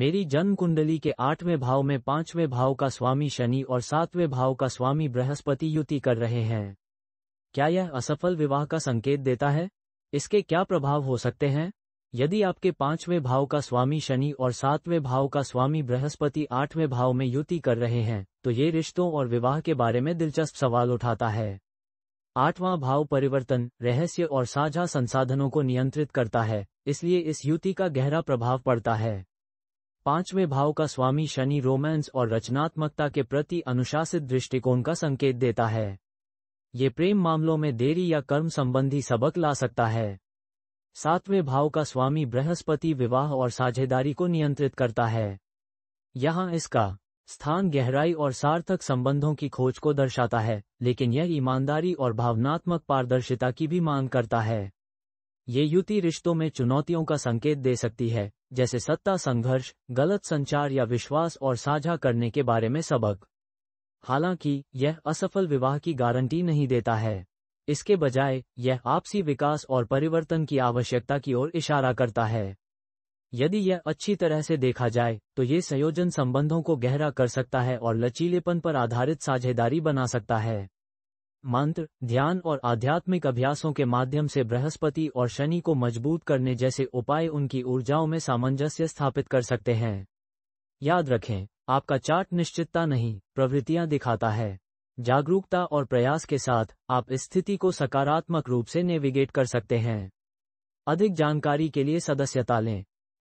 मेरी जन्म कुंडली के आठवें भाव में पांचवें भाव का स्वामी शनि और सातवें भाव का स्वामी बृहस्पति युति कर रहे हैं क्या यह असफल विवाह का संकेत देता है इसके क्या प्रभाव हो सकते हैं यदि आपके पांचवें भाव का स्वामी शनि और सातवें भाव का स्वामी बृहस्पति आठवें भाव में युति कर रहे हैं तो ये रिश्तों और विवाह के बारे में दिलचस्प सवाल उठाता है आठवां भाव परिवर्तन रहस्य और साझा संसाधनों को नियंत्रित करता है इसलिए इस युति का गहरा प्रभाव पड़ता है पांचवें भाव का स्वामी शनि रोमांस और रचनात्मकता के प्रति अनुशासित दृष्टिकोण का संकेत देता है ये प्रेम मामलों में देरी या कर्म संबंधी सबक ला सकता है सातवें भाव का स्वामी बृहस्पति विवाह और साझेदारी को नियंत्रित करता है यहाँ इसका स्थान गहराई और सार्थक संबंधों की खोज को दर्शाता है लेकिन यह ईमानदारी और भावनात्मक पारदर्शिता की भी मांग करता है ये युति रिश्तों में चुनौतियों का संकेत दे सकती है जैसे सत्ता संघर्ष गलत संचार या विश्वास और साझा करने के बारे में सबक हालांकि यह असफल विवाह की गारंटी नहीं देता है इसके बजाय यह आपसी विकास और परिवर्तन की आवश्यकता की ओर इशारा करता है यदि यह अच्छी तरह से देखा जाए तो ये संयोजन संबंधों को गहरा कर सकता है और लचीलेपन पर आधारित साझेदारी बना सकता है मंत्र ध्यान और आध्यात्मिक अभ्यासों के माध्यम से बृहस्पति और शनि को मजबूत करने जैसे उपाय उनकी ऊर्जाओं में सामंजस्य स्थापित कर सकते हैं याद रखें आपका चार्ट निश्चितता नहीं प्रवृत्तियां दिखाता है जागरूकता और प्रयास के साथ आप स्थिति को सकारात्मक रूप से नेविगेट कर सकते हैं अधिक जानकारी के लिए सदस्यता लें